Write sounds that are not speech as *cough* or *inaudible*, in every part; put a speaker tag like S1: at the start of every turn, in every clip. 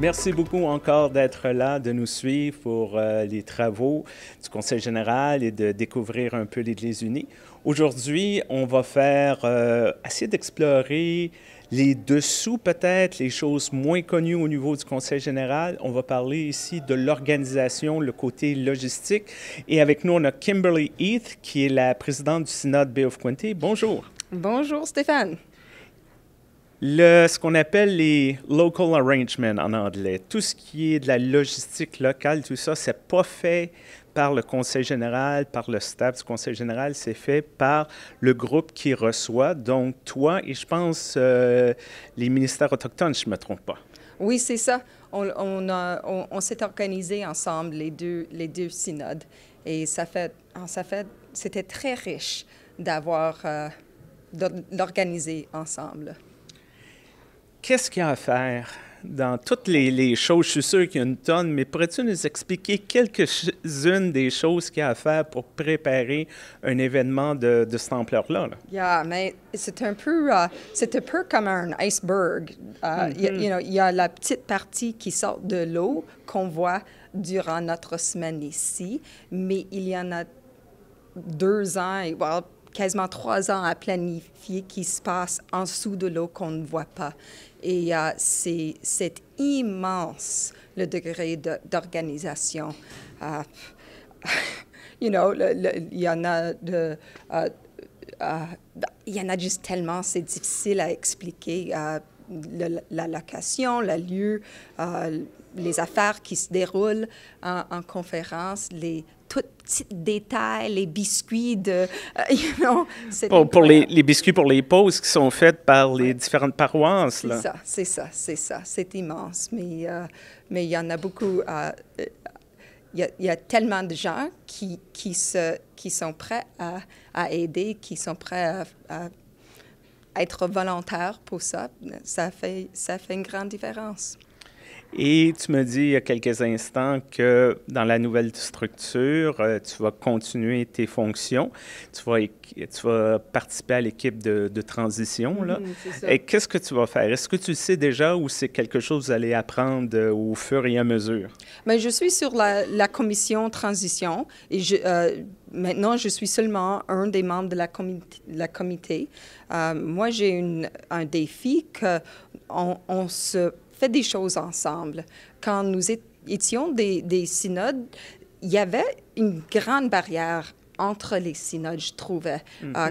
S1: Merci beaucoup encore d'être là, de nous suivre pour euh, les travaux du Conseil général et de découvrir un peu Les unie. Aujourd'hui, on va faire euh, essayer assez d'explorer les dessous, peut-être, les choses moins connues au niveau du Conseil général. On va parler ici de l'organisation, le côté logistique. Et avec nous, on a Kimberly Heath, qui est la présidente du Synode Bay of Quinte. Bonjour.
S2: Bonjour, Stéphane
S1: ce qu'on appelle les local arrangements en anglais, tout ce qui est de la logistique locale, tout ça, c'est pas fait par le conseil général, par le staff du conseil général, c'est fait par le groupe qui reçoit. Donc, toi et je pense euh, les ministères autochtones, je ne me trompe pas.
S2: Oui, c'est ça. On, s'est organisé ensemble, les deux, les deux synodes. Et ça fait, ça fait c'était très riche d'avoir, euh, d'organiser ensemble
S1: qu'est-ce qu'il y a à faire dans toutes les, choses? Je suis sûr qu'il y a une tonne, mais pourrais-tu nous expliquer quelques-unes des choses qu'il y a à faire pour préparer un événement de, de cette ampleur-là?
S2: Oui, mais c'est un peu, euh, peu comme un iceberg. Euh, mm-hmm. Il y a la petite partie qui sort de l'eau qu'on voit durant notre semaine ici, mais il y en a deux ans, quasiment trois ans à planifier qui se passe en dessous de l'eau qu'on ne voit pas. Et euh, c'est immense le degré d'organisation. Euh, *laughs* you know, il y en a de... Euh, il y en a juste tellement, c'est difficile à expliquer. la location, le lieu, les affaires qui se déroulent en, en conférence, les, tout petits détails, les biscuits de... Euh, *laughs* pour,
S1: les, biscuits pour les pauses qui sont faites par les différentes paroisses. C'est ça,
S2: c'est ça, c'est ça. C'est immense, mais euh, mais il y en a beaucoup. Euh, il, y, a, tellement de gens qui, qui, se, qui sont prêts à, à aider, qui sont prêts à, être volontaires pour ça. Ça fait, ça fait une grande différence.
S1: Et tu me dis il y a quelques instants que dans la nouvelle structure, euh, tu vas continuer tes fonctions, tu vas, participer à l'équipe de, transition. Là. Mhm, et qu'est-ce que tu vas faire? Est-ce que tu sais déjà ou c'est quelque chose que vous allez apprendre euh, au fur et à mesure?
S2: Bien, je suis sur la, commission transition et euh, maintenant, je suis seulement un des membres de la, comité. La comité. moi, j'ai un défi qu'on on se fait des choses ensemble. Quand nous étions des, synodes, il y avait une grande barrière entre les synodes, je trouvais. Mm-hmm. Ah,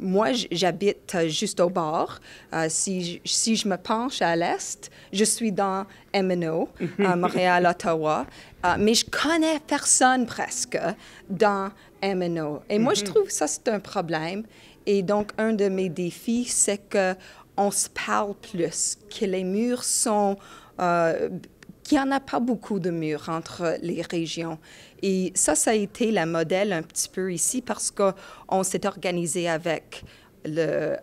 S2: moi, j'habite juste au bord. Ah, si, je, me penche à l'est, je suis dans MNO, mm-hmm. à Montréal, Ottawa, ah, mais je connais personne presque dans MNO. Et moi, je mm-hmm. trouve ça, c'est un problème. Et donc, un de mes défis, c'est que on se parle plus, que les murs sont... Euh, qu'il n'y en a pas beaucoup de murs entre les régions. Et ça, ça a été la modèle un petit peu ici parce qu'on s'est organisé avec euh,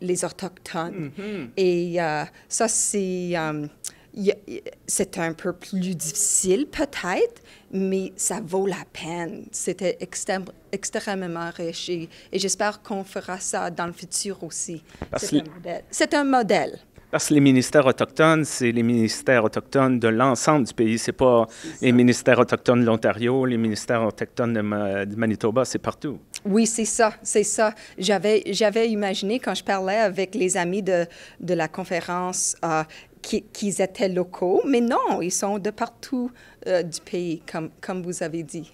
S2: les Autochtones. Mm-hmm. Et euh, ça, c'est... C'est un peu plus difficile peut-être, mais ça vaut la peine. C'était extrêmement riche et, j'espère qu'on fera ça dans le futur aussi. C'est un, modèle.
S1: Parce que les ministères autochtones, c'est les ministères autochtones de l'ensemble du pays. C'est pas les ministères autochtones de l'Ontario, les ministères autochtones de, Manitoba, c'est partout.
S2: Oui, c'est ça, c'est ça. J'avais, imaginé quand je parlais avec les amis de, la conférence, euh, qu'ils étaient locaux, mais non, ils sont de partout euh, du pays, comme, comme vous avez dit.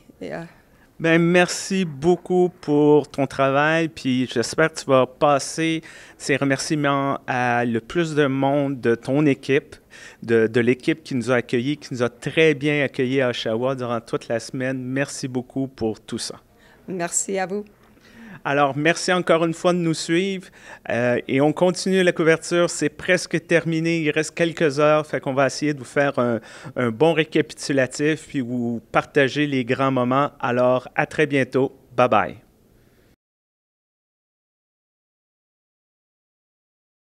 S1: Ben, merci beaucoup pour ton travail, puis j'espère que tu vas passer ces remerciements à le plus de monde de ton équipe, de, de l'équipe qui nous a accueillis, qui nous a très bien accueillis à Oshawa durant toute la semaine. Merci beaucoup pour tout ça.
S2: Merci à vous.
S1: Alors, merci encore une fois de nous suivre. Euh, et on continue la couverture. C'est presque terminé. Il reste quelques heures. Fait qu'on va essayer de vous faire un, un bon récapitulatif puis vous partager les grands moments. Alors, à très bientôt. Bye bye.